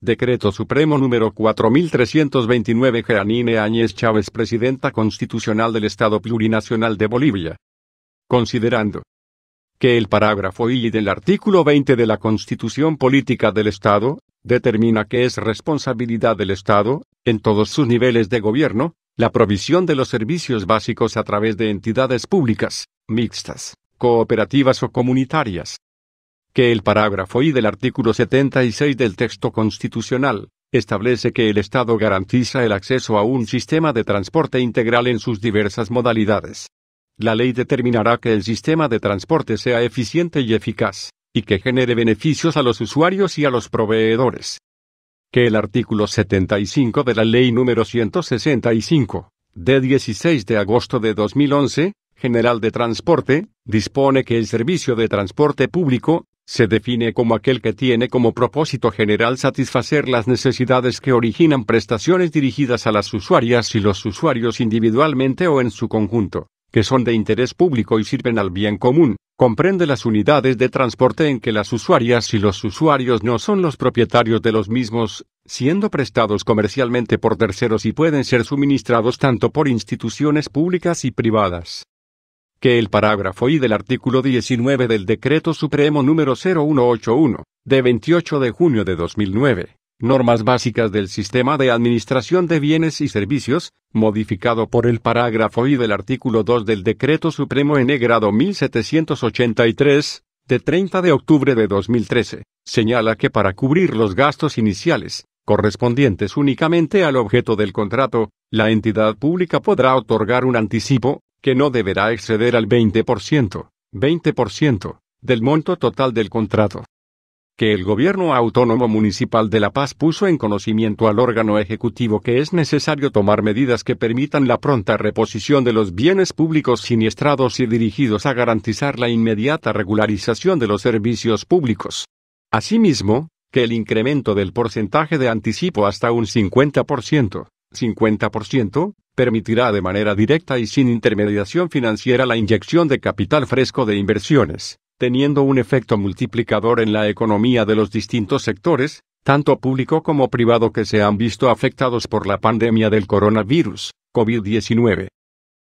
Decreto Supremo número 4329 Jeanine Áñez Chávez Presidenta Constitucional del Estado Plurinacional de Bolivia. Considerando que el parágrafo I del artículo 20 de la Constitución Política del Estado, determina que es responsabilidad del Estado, en todos sus niveles de gobierno, la provisión de los servicios básicos a través de entidades públicas, mixtas, cooperativas o comunitarias, que el parágrafo I del artículo 76 del texto constitucional, establece que el Estado garantiza el acceso a un sistema de transporte integral en sus diversas modalidades. La ley determinará que el sistema de transporte sea eficiente y eficaz, y que genere beneficios a los usuarios y a los proveedores. Que el artículo 75 de la Ley número 165, de 16 de agosto de 2011, General de Transporte, dispone que el servicio de transporte público, se define como aquel que tiene como propósito general satisfacer las necesidades que originan prestaciones dirigidas a las usuarias y los usuarios individualmente o en su conjunto, que son de interés público y sirven al bien común, comprende las unidades de transporte en que las usuarias y los usuarios no son los propietarios de los mismos, siendo prestados comercialmente por terceros y pueden ser suministrados tanto por instituciones públicas y privadas que el parágrafo I del artículo 19 del Decreto Supremo número 0181, de 28 de junio de 2009, Normas básicas del sistema de administración de bienes y servicios, modificado por el parágrafo I del artículo 2 del Decreto Supremo en grado 1783, de 30 de octubre de 2013, señala que para cubrir los gastos iniciales, correspondientes únicamente al objeto del contrato, la entidad pública podrá otorgar un anticipo, no deberá exceder al 20%, 20% del monto total del contrato que el Gobierno Autónomo Municipal de La Paz puso en conocimiento al órgano ejecutivo que es necesario tomar medidas que permitan la pronta reposición de los bienes públicos siniestrados y dirigidos a garantizar la inmediata regularización de los servicios públicos. Asimismo, que el incremento del porcentaje de anticipo hasta un 50%, 50%, permitirá de manera directa y sin intermediación financiera la inyección de capital fresco de inversiones, teniendo un efecto multiplicador en la economía de los distintos sectores, tanto público como privado que se han visto afectados por la pandemia del coronavirus, COVID-19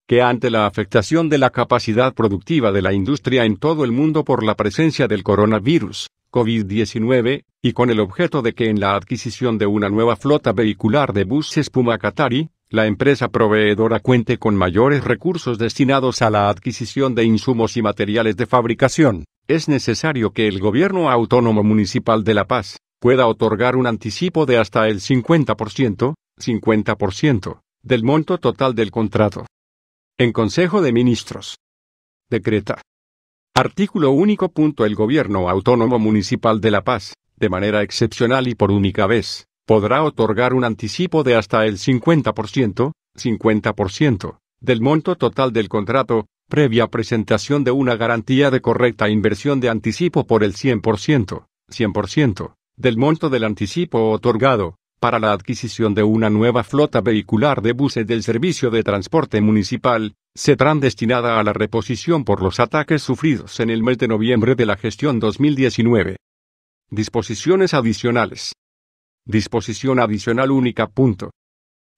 que ante la afectación de la capacidad productiva de la industria en todo el mundo por la presencia del coronavirus, COVID-19, y con el objeto de que en la adquisición de una nueva flota vehicular de buses Puma Qatari, la empresa proveedora cuente con mayores recursos destinados a la adquisición de insumos y materiales de fabricación. Es necesario que el Gobierno Autónomo Municipal de La Paz pueda otorgar un anticipo de hasta el 50%, 50% del monto total del contrato. En Consejo de Ministros. Decreta Artículo único. Punto. El Gobierno Autónomo Municipal de La Paz, de manera excepcional y por única vez, podrá otorgar un anticipo de hasta el 50%, 50%, del monto total del contrato, previa presentación de una garantía de correcta inversión de anticipo por el 100%, 100%, del monto del anticipo otorgado, para la adquisición de una nueva flota vehicular de buses del servicio de transporte municipal, serán destinada a la reposición por los ataques sufridos en el mes de noviembre de la gestión 2019. Disposiciones adicionales. Disposición adicional única.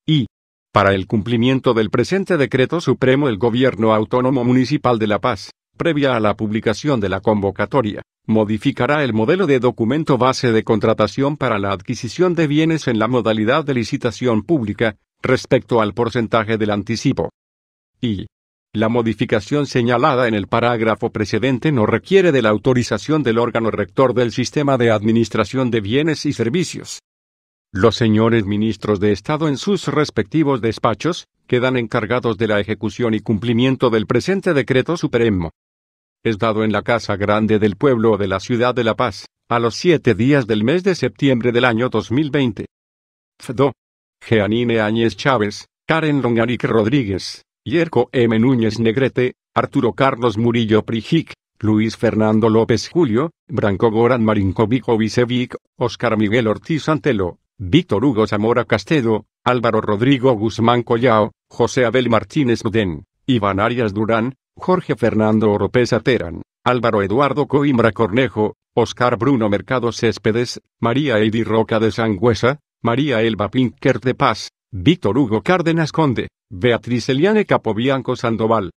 Y. Para el cumplimiento del presente decreto supremo el Gobierno Autónomo Municipal de La Paz, previa a la publicación de la convocatoria, modificará el modelo de documento base de contratación para la adquisición de bienes en la modalidad de licitación pública, respecto al porcentaje del anticipo. Y. La modificación señalada en el parágrafo precedente no requiere de la autorización del órgano rector del sistema de administración de bienes y servicios. Los señores ministros de Estado en sus respectivos despachos quedan encargados de la ejecución y cumplimiento del presente decreto supremo es dado en la Casa Grande del Pueblo de la Ciudad de La Paz, a los siete días del mes de septiembre del año 2020. FDO. Jeanine Áñez Chávez, Karen Longaric Rodríguez, Yerko M. Núñez Negrete, Arturo Carlos Murillo Prijic, Luis Fernando López Julio, Branco Goran Marinkovic Vicevic, Oscar Miguel Ortiz Antelo, Víctor Hugo Zamora Castedo, Álvaro Rodrigo Guzmán Collao, José Abel Martínez Budén, Iván Arias Durán, Jorge Fernando Oropesa Terán, Álvaro Eduardo Coimbra Cornejo, Oscar Bruno Mercado Céspedes, María Edi Roca de Sangüesa, María Elba Pinker de Paz, Víctor Hugo Cárdenas Conde, Beatriz Eliane Capobianco Sandoval,